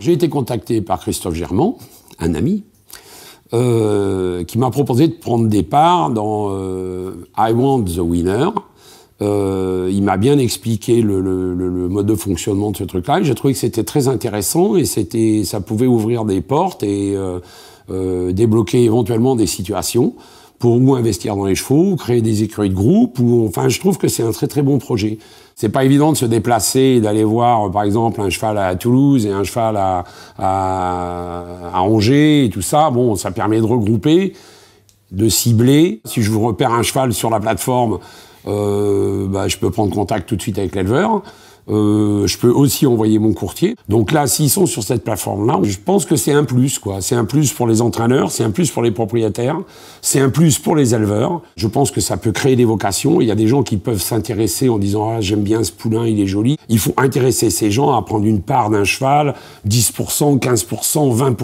J'ai été contacté par Christophe Germand, un ami, euh, qui m'a proposé de prendre des parts dans euh, I Want the Winner. Euh, il m'a bien expliqué le, mode de fonctionnement de ce truc-là. J'ai trouvé que c'était très intéressant et c'était, ça pouvait ouvrir des portes et débloquer éventuellement des situations pour moins investir dans les chevaux, créer des écuries de groupe, ou enfin je trouve que c'est un très très bon projet. C'est pas évident de se déplacer et d'aller voir euh, par exemple un cheval à Toulouse et un cheval à, à, Angers et tout ça. Bon, ça permet de regrouper, de cibler. Si je vous repère un cheval sur la plateforme, euh, bah, je peux prendre contact tout de suite avec l'éleveur. Euh, je peux aussi envoyer mon courtier. Donc là, s'ils sont sur cette plateforme-là, je pense que c'est un plus, quoi. C'est un plus pour les entraîneurs, c'est un plus pour les propriétaires, c'est un plus pour les éleveurs. Je pense que ça peut créer des vocations. Il y a des gens qui peuvent s'intéresser en disant ah j'aime bien ce poulain, il est joli. Il faut intéresser ces gens à prendre une part d'un cheval, 10%, 15%,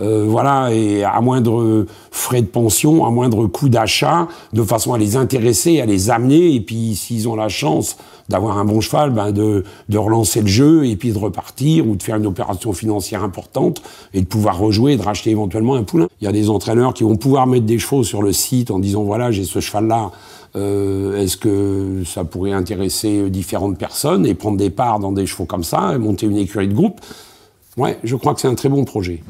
20%, voilà, et à moindre frais de pension, à moindre coût d'achat, de façon à les intéresser, à les amener. Et puis s'ils ont la chance d'avoir un bon cheval, ben, ben, de, relancer le jeu et puis de repartir ou de faire une opération financière importante et de pouvoir rejouer et de racheter éventuellement un poulain. Il y a des entraîneurs qui vont pouvoir mettre des chevaux sur le site en disant voilà j'ai ce cheval là. Euh, est-ce que ça pourrait intéresser différentes personnes et prendre des parts dans des chevaux comme ça et monter une écurie de groupe Ouais, je crois que c'est un très bon projet.